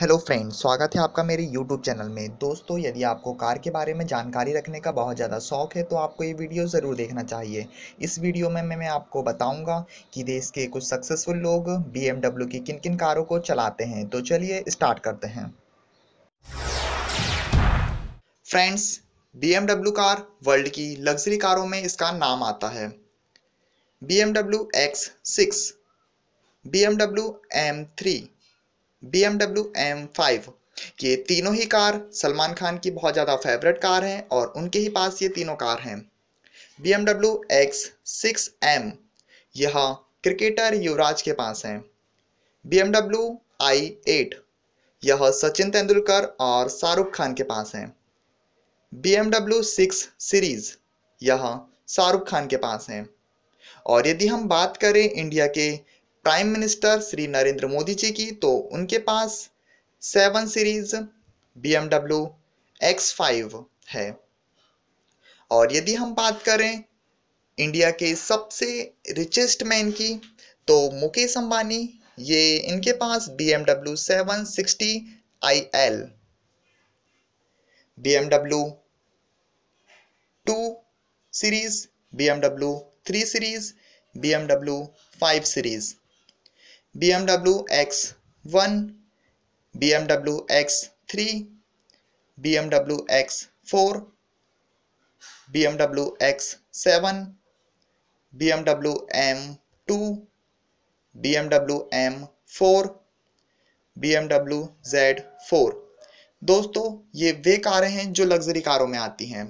hello friends स्वागत है आपका मेरे यूट्यूब चैनल में दोस्तों यदि आपको कार के बारे में जानकारी रखने का बहुत ज़्यादा शौक है तो आपको ये वीडियो ज़रूर देखना चाहिए इस वीडियो में मैं, मैं आपको बताऊंगा कि देश के कुछ सक्सेसफुल लोग बी की किन किन कारों को चलाते हैं तो चलिए स्टार्ट करते हैं फ्रेंड्स बी कार वर्ल्ड की लग्जरी कारों में इसका नाम आता है B M W X six B M W M three B MW M five ये तीनों ही कार सलमान खान की बहुत ज़्यादा फेवरेट कार हैं और उनके ही पास ये तीनों कार हैं B MW X six M यह क्रिकेटर युवराज के पास हैं बी एमडब्ल्यू आई एट यह सचिन तेंदुलकर और शाहरुख खान के पास है बी एमडब्ल्यू सिक्स सीरीज यह शाहरुख खान के पास है और यदि हम बात करें इंडिया के प्राइम मिनिस्टर श्री नरेंद्र मोदी जी की तो उनके पास seven series B MW X five है और यदि हम बात करें इंडिया के सबसे रिचेस्ट मैन की तो मुकेश अंबानी ये इनके पास B MW seven sixty I L B MW two series B MW three series B MW five series B M W X one B M W X three B M W X four B M W X seven B M W M two B M W M four B M W Z four दोस्तों ये वे कारें हैं जो luxury कारों में आती हैं